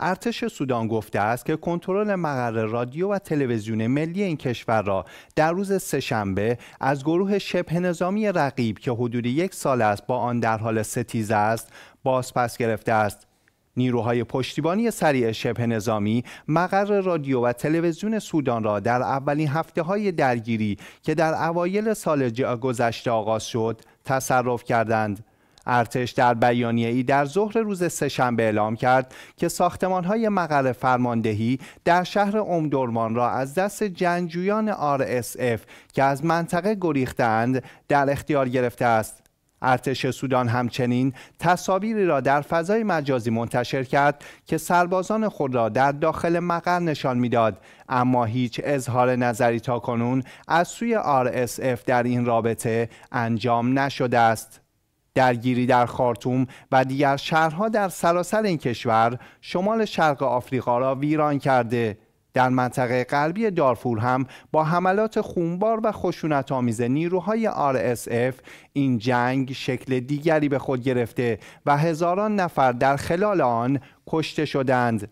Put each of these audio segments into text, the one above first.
ارتش سودان گفته است که کنترل مقر رادیو و تلویزیون ملی این کشور را در روز سهشنبه از گروه شبه نظامی رقیب که حدود یک سال است با آن در حال ستیزه است بازپس گرفته است نیروهای پشتیبانی سریع شبه نظامی مقر رادیو و تلویزیون سودان را در اولین هفته های درگیری که در اوایل سال گذشته آغاز شد تصرف کردند ارتش در بیانیه ای در ظهر روز سهشنبه اعلام کرد که ساختمان های مقر فرماندهی در شهر امدرمان را از دست جنگجویان RSF که از منطقه گریختند در اختیار گرفته است. ارتش سودان همچنین تصاویری را در فضای مجازی منتشر کرد که سربازان خود را در داخل مقر نشان میداد اما هیچ اظهار نظری تا کنون از سوی RSF در این رابطه انجام نشده است درگیری در خارتوم و دیگر شهرها در سراسر این کشور شمال شرق آفریقا را ویران کرده در منطقه غربی دارفور هم با حملات خونبار و خشونت آمیز نیروهای RSF این جنگ شکل دیگری به خود گرفته و هزاران نفر در خلال آن کشته شدند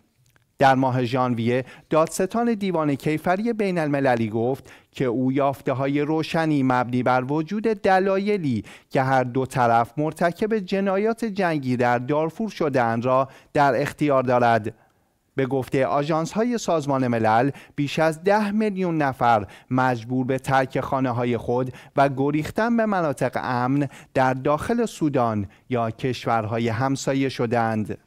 در ماه ژانویه دادستان دیوان کیفری بین المللی گفت که او یافته های روشنی مبنی بر وجود دلایلی که هر دو طرف مرتکب جنایات جنگی در دارفور شدن را در اختیار دارد. به گفته آژانس های سازمان ملل بیش از ده میلیون نفر مجبور به ترک خانه های خود و گریختن به مناطق امن در داخل سودان یا کشورهای همسایه شدند.